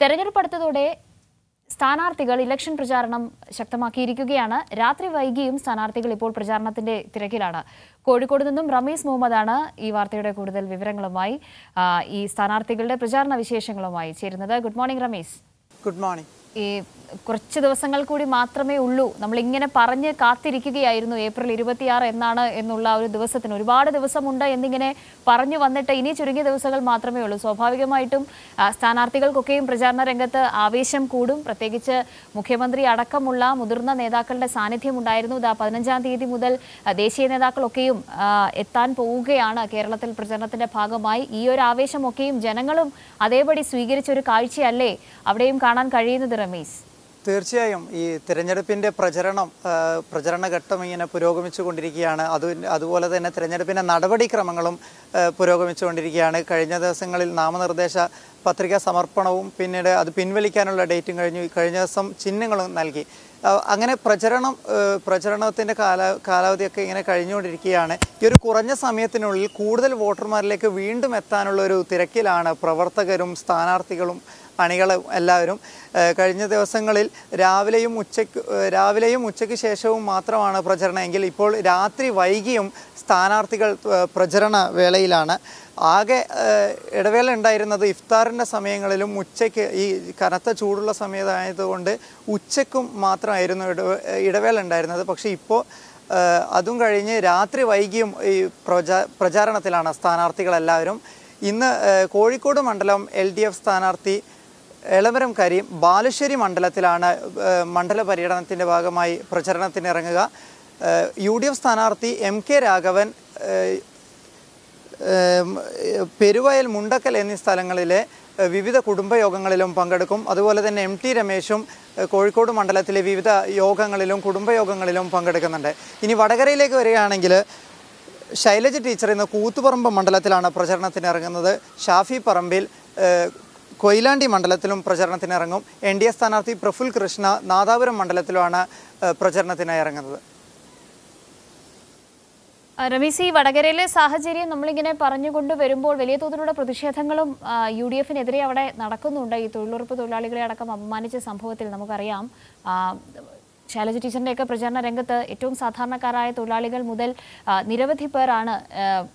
തെരഞ്ഞെടുപ്പ് അടുത്തതോടെ സ്ഥാനാർത്ഥികൾ ഇലക്ഷൻ പ്രചാരണം ശക്തമാക്കിയിരിക്കുകയാണ് രാത്രി വൈകിയും സ്ഥാനാർത്ഥികൾ ഇപ്പോൾ പ്രചാരണത്തിന്റെ തിരക്കിലാണ് കോഴിക്കോട് നിന്നും റമീസ് മുഹമ്മദാണ് ഈ വാർത്തയുടെ കൂടുതൽ വിവരങ്ങളുമായി ഈ സ്ഥാനാർത്ഥികളുടെ പ്രചാരണ വിശേഷങ്ങളുമായി ചേരുന്നത് good morning Ramees good morning ഈ കുറച്ച് ദിവസങ്ങൾ കൂടി മാത്രമേ ഉള്ളൂ നമ്മൾ ഇങ്ങനെ പറഞ്ഞ് കാത്തിരിക്കുകയായിരുന്നു ഏപ്രിൽ ഇരുപത്തിയാറ് എന്നാണ് എന്നുള്ള ഒരു ദിവസത്തിന് ഒരുപാട് ദിവസമുണ്ട് എന്നിങ്ങനെ പറഞ്ഞു വന്നിട്ട് ഇനി ചുരുങ്ങിയ ദിവസങ്ങൾ മാത്രമേ ഉള്ളൂ സ്വാഭാവികമായിട്ടും സ്ഥാനാർത്ഥികൾക്കൊക്കെയും പ്രചാരണ രംഗത്ത് ആവേശം കൂടും പ്രത്യേകിച്ച് മുഖ്യമന്ത്രി അടക്കമുള്ള മുതിർന്ന നേതാക്കളുടെ സാന്നിധ്യം ഉണ്ടായിരുന്നു ഇതാ പതിനഞ്ചാം തീയതി മുതൽ ദേശീയ നേതാക്കളൊക്കെയും എത്താൻ പോവുകയാണ് കേരളത്തിൽ പ്രചരണത്തിന്റെ ഭാഗമായി ഈ ഒരു ആവേശമൊക്കെയും ജനങ്ങളും അതേപടി സ്വീകരിച്ച ഒരു കാഴ്ചയല്ലേ അവിടെയും കാണാൻ കഴിയുന്നത് റമീസ് തീർച്ചയായും ഈ തിരഞ്ഞെടുപ്പിൻ്റെ പ്രചരണം പ്രചരണഘട്ടം ഇങ്ങനെ പുരോഗമിച്ചു കൊണ്ടിരിക്കുകയാണ് അത് അതുപോലെ തന്നെ തിരഞ്ഞെടുപ്പിൻ്റെ നടപടിക്രമങ്ങളും പുരോഗമിച്ചു കൊണ്ടിരിക്കുകയാണ് കഴിഞ്ഞ ദിവസങ്ങളിൽ നാമനിർദ്ദേശ പത്രിക സമർപ്പണവും പിന്നീട് അത് പിൻവലിക്കാനുള്ള ഡേറ്റും കഴിഞ്ഞു കഴിഞ്ഞ ദിവസം ചിഹ്നങ്ങളും നൽകി അങ്ങനെ പ്രചരണം പ്രചരണത്തിൻ്റെ കാല കാലാവധിയൊക്കെ ഇങ്ങനെ കഴിഞ്ഞുകൊണ്ടിരിക്കുകയാണ് ഈ ഒരു കുറഞ്ഞ സമയത്തിനുള്ളിൽ കൂടുതൽ വോട്ടർമാരിലേക്ക് വീണ്ടും എത്താനുള്ള ഒരു തിരക്കിലാണ് പ്രവർത്തകരും സ്ഥാനാർത്ഥികളും പണികൾ എല്ലാവരും കഴിഞ്ഞ ദിവസങ്ങളിൽ രാവിലെയും ഉച്ചയ്ക്ക് രാവിലെയും ഉച്ചയ്ക്ക് ശേഷവും മാത്രമാണ് പ്രചരണമെങ്കിൽ ഇപ്പോൾ രാത്രി വൈകിയും സ്ഥാനാർത്ഥികൾ പ്രചരണ വേളയിലാണ് ആകെ ഇടവേള ഉണ്ടായിരുന്നത് ഇഫ്താറിൻ്റെ സമയങ്ങളിലും ഉച്ചയ്ക്ക് ഈ കനത്ത ചൂടുള്ള സമയത്തായതുകൊണ്ട് ഉച്ചയ്ക്കും മാത്രമായിരുന്നു ഇടവേള ഉണ്ടായിരുന്നത് പക്ഷേ ഇപ്പോൾ അതും കഴിഞ്ഞ് രാത്രി വൈകിയും ഈ പ്രചാ പ്രചാരണത്തിലാണ് സ്ഥാനാർത്ഥികളെല്ലാവരും ഇന്ന് കോഴിക്കോട് മണ്ഡലം എൽ ഡി എഫ് സ്ഥാനാർത്ഥി എളമരം കരീം ബാലുശ്ശേരി മണ്ഡലത്തിലാണ് മണ്ഡല പര്യടനത്തിൻ്റെ ഭാഗമായി പ്രചരണത്തിനിറങ്ങുക യു ഡി എഫ് സ്ഥാനാർത്ഥി എം കെ രാഘവൻ പെരുവയൽ മുണ്ടക്കൽ എന്നീ സ്ഥലങ്ങളിലെ വിവിധ കുടുംബയോഗങ്ങളിലും പങ്കെടുക്കും അതുപോലെ തന്നെ എം ടി രമേശും കോഴിക്കോട് മണ്ഡലത്തിലെ വിവിധ യോഗങ്ങളിലും കുടുംബയോഗങ്ങളിലും പങ്കെടുക്കുന്നുണ്ട് ഇനി വടകരയിലേക്ക് വരികയാണെങ്കിൽ ശൈലജ ടീച്ചർ ഇന്ന് കൂത്തുപറമ്പ് മണ്ഡലത്തിലാണ് പ്രചരണത്തിന് ഇറങ്ങുന്നത് ഷാഫി പറമ്പിൽ കൊയിലാണ്ടി മണ്ഡലത്തിലും പ്രചരണത്തിനിറങ്ങും എൻ ഡി എ സ്ഥാനാർത്ഥി പ്രഫുൽ കൃഷ്ണ നാദാപുരം മണ്ഡലത്തിലുമാണ് പ്രചരണത്തിനായി ഇറങ്ങുന്നത് രമീസ് ഈ വടകരയിലെ സാഹചര്യം നമ്മളിങ്ങനെ പറഞ്ഞുകൊണ്ട് വരുമ്പോൾ വലിയ തോതിലുള്ള പ്രതിഷേധങ്ങളും യു ഡി എഫിനെതിരെ അവിടെ നടക്കുന്നുണ്ട് ഈ തൊഴിലുറപ്പ് തൊഴിലാളികളെ അടക്കം അപമാനിച്ച സംഭവത്തിൽ നമുക്കറിയാം ശൈലജ ടീച്ചറിൻ്റെയൊക്കെ പ്രചരണ രംഗത്ത് ഏറ്റവും സാധാരണക്കാരായ തൊഴിലാളികൾ മുതൽ നിരവധി പേരാണ്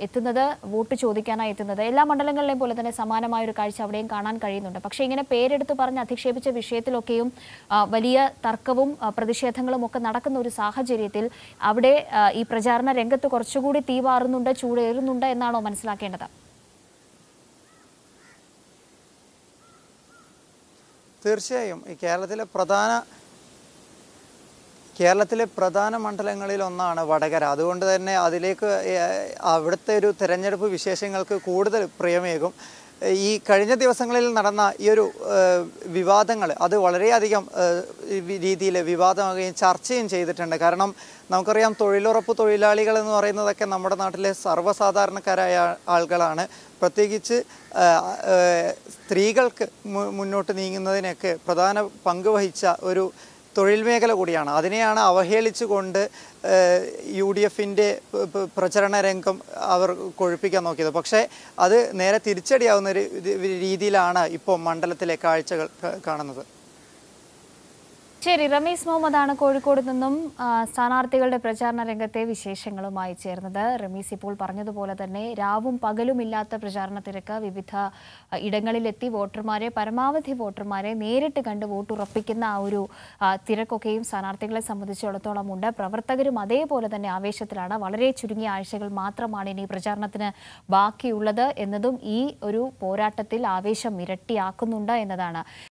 എത്തുന്നത് വോട്ട് ചോദിക്കാനായി എത്തുന്നത് എല്ലാ മണ്ഡലങ്ങളിലെയും പോലെ തന്നെ സമാനമായ ഒരു കാഴ്ച അവിടെയും കാണാൻ കഴിയുന്നുണ്ട് പക്ഷേ ഇങ്ങനെ പേരെടുത്ത് പറഞ്ഞ് അധിക്ഷേപിച്ച വിഷയത്തിലൊക്കെയും വലിയ തർക്കവും പ്രതിഷേധങ്ങളും ഒക്കെ നടക്കുന്ന ഒരു സാഹചര്യത്തിൽ അവിടെ ഈ പ്രചാരണ രംഗത്ത് കുറച്ചുകൂടി തീവാറുന്നുണ്ട് ചൂടേറുന്നുണ്ട് എന്നാണോ മനസ്സിലാക്കേണ്ടത് തീർച്ചയായും ഈ കേരളത്തിലെ പ്രധാന കേരളത്തിലെ പ്രധാന മണ്ഡലങ്ങളിൽ ഒന്നാണ് വടകര അതുകൊണ്ട് തന്നെ അതിലേക്ക് അവിടുത്തെ ഒരു തിരഞ്ഞെടുപ്പ് വിശേഷങ്ങൾക്ക് കൂടുതൽ പ്രിയമേകും ഈ കഴിഞ്ഞ ദിവസങ്ങളിൽ നടന്ന ഈ ഒരു വിവാദങ്ങൾ അത് വളരെയധികം രീതിയിൽ വിവാദമാകുകയും ചർച്ചയും ചെയ്തിട്ടുണ്ട് കാരണം നമുക്കറിയാം തൊഴിലുറപ്പ് തൊഴിലാളികൾ എന്ന് പറയുന്നതൊക്കെ നമ്മുടെ നാട്ടിലെ സർവ്വസാധാരണക്കാരായ ആളുകളാണ് പ്രത്യേകിച്ച് സ്ത്രീകൾക്ക് മുന്നോട്ട് നീങ്ങുന്നതിനൊക്കെ പ്രധാന പങ്ക് വഹിച്ച ഒരു തൊഴിൽ മേഖല കൂടിയാണ് അതിനെയാണ് അവഹേളിച്ചുകൊണ്ട് യു ഡി എഫിൻ്റെ പ്രചരണ രംഗം അവർ കൊഴുപ്പിക്കാൻ നോക്കിയത് പക്ഷേ അത് നേരെ തിരിച്ചടിയാവുന്ന ഒരു രീതിയിലാണ് ഇപ്പോൾ മണ്ഡലത്തിലെ കാഴ്ചകൾ കാണുന്നത് ശരി റമീസ് ആണ് കോഴിക്കോട് നിന്നും സ്ഥാനാർത്ഥികളുടെ പ്രചാരണ രംഗത്തെ വിശേഷങ്ങളുമായി ചേർന്നത് റമീസ് ഇപ്പോൾ പറഞ്ഞതുപോലെ തന്നെ രാവും പകലും ഇല്ലാത്ത പ്രചാരണ തിരക്ക് വിവിധ ഇടങ്ങളിലെത്തി വോട്ടർമാരെ പരമാവധി വോട്ടർമാരെ നേരിട്ട് കണ്ട് വോട്ടുറപ്പിക്കുന്ന ആ ഒരു തിരക്കൊക്കെയും സ്ഥാനാർത്ഥികളെ സംബന്ധിച്ചിടത്തോളം ഉണ്ട് പ്രവർത്തകരും അതേപോലെ തന്നെ ആവേശത്തിലാണ് വളരെ ചുരുങ്ങിയ ആഴ്ചകൾ മാത്രമാണ് ഇനി പ്രചാരണത്തിന് ബാക്കിയുള്ളത് എന്നതും ഈ ഒരു പോരാട്ടത്തിൽ ആവേശം ഇരട്ടിയാക്കുന്നുണ്ട് എന്നതാണ്